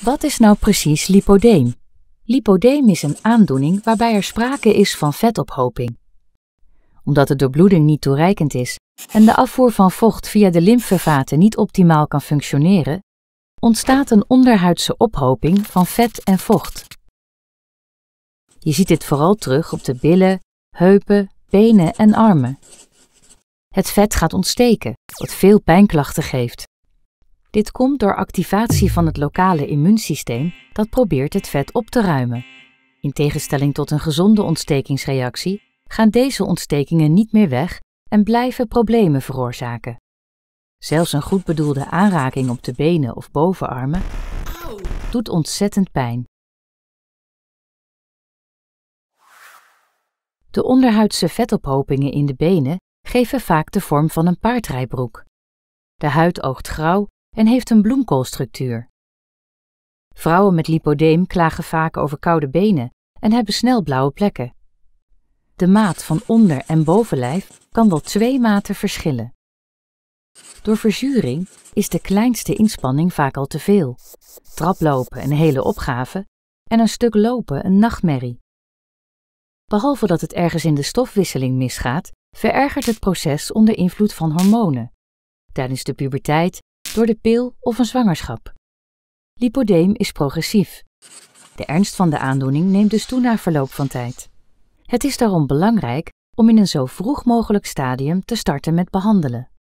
Wat is nou precies lipodeem? Lipodeem is een aandoening waarbij er sprake is van vetophoping. Omdat de doorbloeding niet toereikend is en de afvoer van vocht via de lymfevaten niet optimaal kan functioneren, ontstaat een onderhuidse ophoping van vet en vocht. Je ziet dit vooral terug op de billen, heupen, benen en armen. Het vet gaat ontsteken, wat veel pijnklachten geeft. Dit komt door activatie van het lokale immuunsysteem dat probeert het vet op te ruimen. In tegenstelling tot een gezonde ontstekingsreactie gaan deze ontstekingen niet meer weg en blijven problemen veroorzaken. Zelfs een goed bedoelde aanraking op de benen of bovenarmen doet ontzettend pijn. De onderhuidse vetophopingen in de benen geven vaak de vorm van een paardrijbroek. De huid oogt grauw en heeft een bloemkoolstructuur. Vrouwen met lipodeem klagen vaak over koude benen en hebben snel blauwe plekken. De maat van onder- en bovenlijf kan wel twee maten verschillen. Door verzuring is de kleinste inspanning vaak al te veel. Traplopen een hele opgave en een stuk lopen een nachtmerrie. Behalve dat het ergens in de stofwisseling misgaat, verergert het proces onder invloed van hormonen. Tijdens de puberteit door de pil of een zwangerschap. Lipodeem is progressief. De ernst van de aandoening neemt dus toe na verloop van tijd. Het is daarom belangrijk om in een zo vroeg mogelijk stadium te starten met behandelen.